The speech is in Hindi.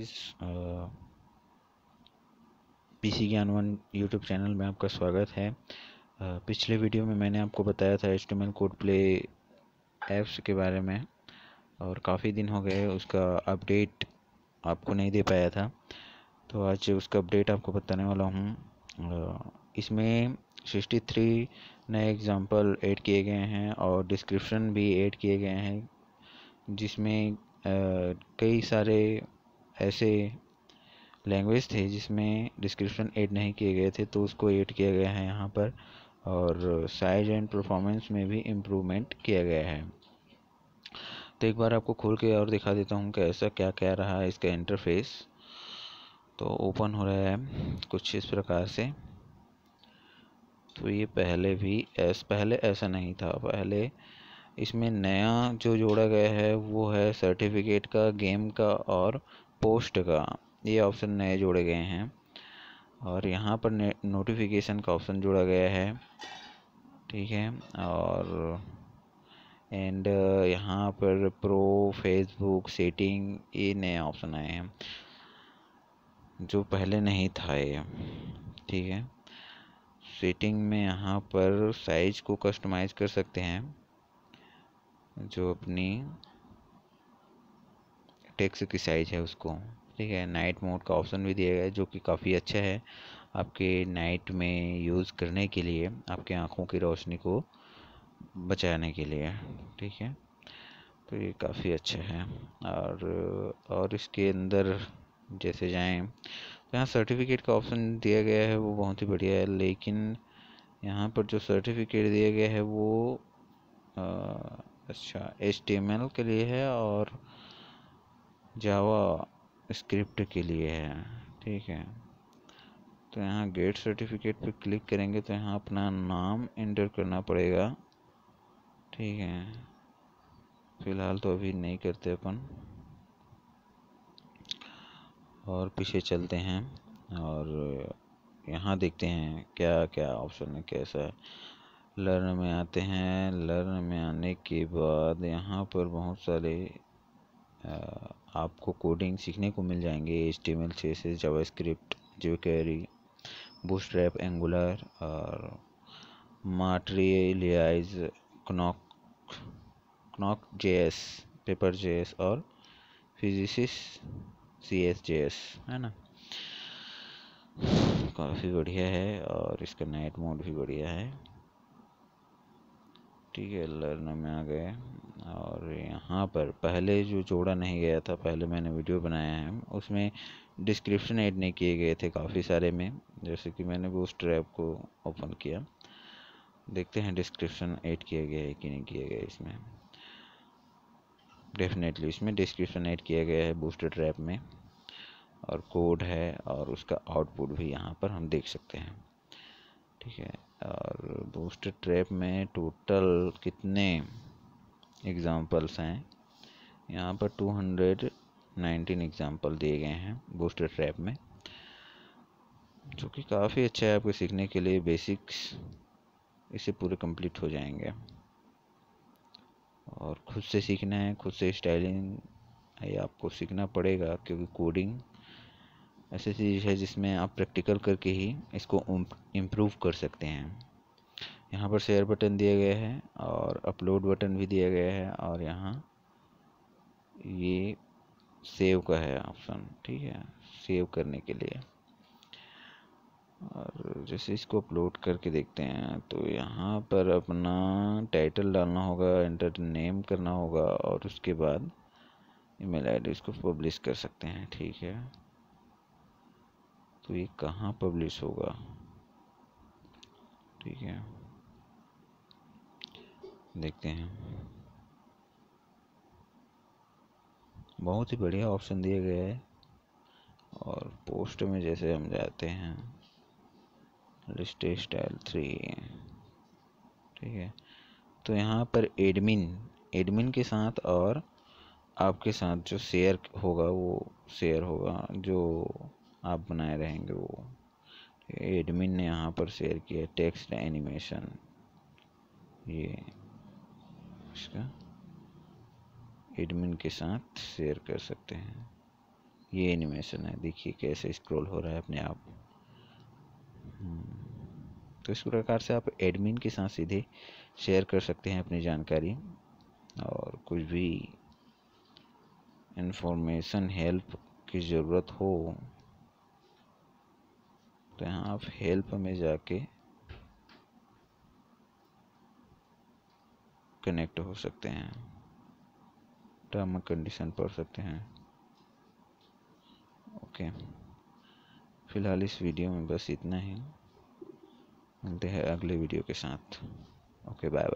इस सी ज्ञान वन यूट्यूब चैनल में आपका स्वागत है आ, पिछले वीडियो में मैंने आपको बताया था एच कोड प्ले ऐप्स के बारे में और काफ़ी दिन हो गए उसका अपडेट आपको नहीं दे पाया था तो आज उसका अपडेट आपको बताने वाला हूँ इसमें सिक्सटी थ्री नए एग्जांपल ऐड किए गए हैं और डिस्क्रिप्शन भी ऐड किए गए हैं जिसमें कई सारे ऐसे लैंग्वेज थे जिसमें डिस्क्रिप्शन ऐड नहीं किए गए थे तो उसको ऐड किया गया है यहाँ पर और साइज एंड परफॉर्मेंस में भी इम्प्रूवमेंट किया गया है तो एक बार आपको खोल के और दिखा देता हूँ कि ऐसा क्या क्या रहा है इसका इंटरफेस तो ओपन हो रहा है कुछ इस प्रकार से तो ये पहले भी एस पहले ऐसा नहीं था पहले इसमें नया जो जोड़ा गया है वो है सर्टिफिकेट का गेम का और पोस्ट का ये ऑप्शन नए जोड़े गए हैं और यहाँ पर नोटिफिकेशन का ऑप्शन जोड़ा गया है ठीक है और एंड uh, यहाँ पर प्रो फेसबुक सेटिंग ये नए ऑप्शन आए हैं जो पहले नहीं था ये ठीक है सेटिंग में यहाँ पर साइज को कस्टमाइज़ कर सकते हैं जो अपनी टेक्स्ट की साइज है उसको ठीक है नाइट मोड का ऑप्शन भी दिया गया है जो कि काफ़ी अच्छा है आपके नाइट में यूज़ करने के लिए आपके आँखों की रोशनी को बचाने के लिए ठीक है तो ये काफ़ी अच्छा है और और इसके अंदर जैसे जाएं तो यहाँ सर्टिफिकेट का ऑप्शन दिया गया है वो बहुत ही बढ़िया है लेकिन यहाँ पर जो सर्टिफिकेट दिया गया है वो आ, अच्छा एच के लिए है और जावा स्क्रिप्ट के लिए है ठीक है तो यहाँ गेट सर्टिफिकेट पे क्लिक करेंगे तो यहाँ अपना नाम इंटर करना पड़ेगा ठीक है फ़िलहाल तो अभी नहीं करते अपन और पीछे चलते हैं और यहाँ देखते हैं क्या क्या ऑप्शन है कैसा है लर्न में आते हैं लर्न में आने के बाद यहाँ पर बहुत सारे आ, आपको कोडिंग सीखने को मिल जाएंगे H T M L C S S JavaScript जो कैरी बूस्ट रैप एंगुलर और माट्रियलाइज कनॉक कनॉक J S paper J S और फिजिसिस सी एस जे एस है ना काफ़ी बढ़िया है और इसका नाइट मोड भी बढ़िया है ठीक है लर्न में आ गए और यहाँ पर पहले जो जोड़ा नहीं गया था पहले मैंने वीडियो बनाया है उसमें डिस्क्रिप्शन ऐड नहीं किए गए थे काफ़ी सारे में जैसे कि मैंने बूस्टर ऐप को ओपन किया देखते हैं डिस्क्रिप्शन ऐड किया गया है कि नहीं किया गया इसमें डेफिनेटली इसमें डिस्क्रिप्शन ऐड किया गया है बूस्टर ट्रैप में और कोड है और उसका आउटपुट भी यहाँ पर हम देख सकते हैं ठीक है और बूस्ट ट्रैप में टोटल कितने एग्ज़ाम्पल्स हैं यहाँ पर 219 एग्ज़ाम्पल दिए गए हैं बूस्टर ट्रैप में जो कि काफ़ी अच्छा है आपको सीखने के लिए बेसिक्स इसे पूरे कंप्लीट हो जाएंगे और खुद से सीखना है खुद से स्टाइलिंग ये आपको सीखना पड़ेगा क्योंकि कोडिंग ऐसी चीज़ है जिसमें आप प्रैक्टिकल करके ही इसको इम्प्रूव कर सकते हैं यहाँ पर शेयर बटन दिया गया है और अपलोड बटन भी दिया गया है और यहाँ ये सेव का है ऑप्शन ठीक है सेव करने के लिए और जैसे इसको अपलोड करके देखते हैं तो यहाँ पर अपना टाइटल डालना होगा एंटर नेम करना होगा और उसके बाद ईमेल आईडी इसको पब्लिश कर सकते हैं ठीक है तो ये कहाँ पब्लिश होगा ठीक है देखते हैं बहुत ही बढ़िया ऑप्शन दिया गया है और पोस्ट में जैसे हम जाते हैं लिस्ट स्टाइल थ्री ठीक है तो यहाँ पर एडमिन एडमिन के साथ और आपके साथ जो शेयर होगा वो शेयर होगा जो आप बनाए रहेंगे वो एडमिन ने यहाँ पर शेयर किया टेक्स्ट एनिमेशन ये इसका एडमिन के साथ शेयर कर सकते हैं ये एनिमेशन है देखिए कैसे स्क्रॉल हो रहा है अपने आप हम्म, तो इस प्रकार से आप एडमिन के साथ सीधे शेयर कर सकते हैं अपनी जानकारी और कुछ भी इन्फॉर्मेशन हेल्प की ज़रूरत हो तो यहाँ आप हेल्प में जाके कनेक्ट हो सकते हैं टर्म कंडीशन पढ़ सकते हैं ओके फिलहाल इस वीडियो में बस इतना ही मिलते हैं अगले वीडियो के साथ ओके बाय बाय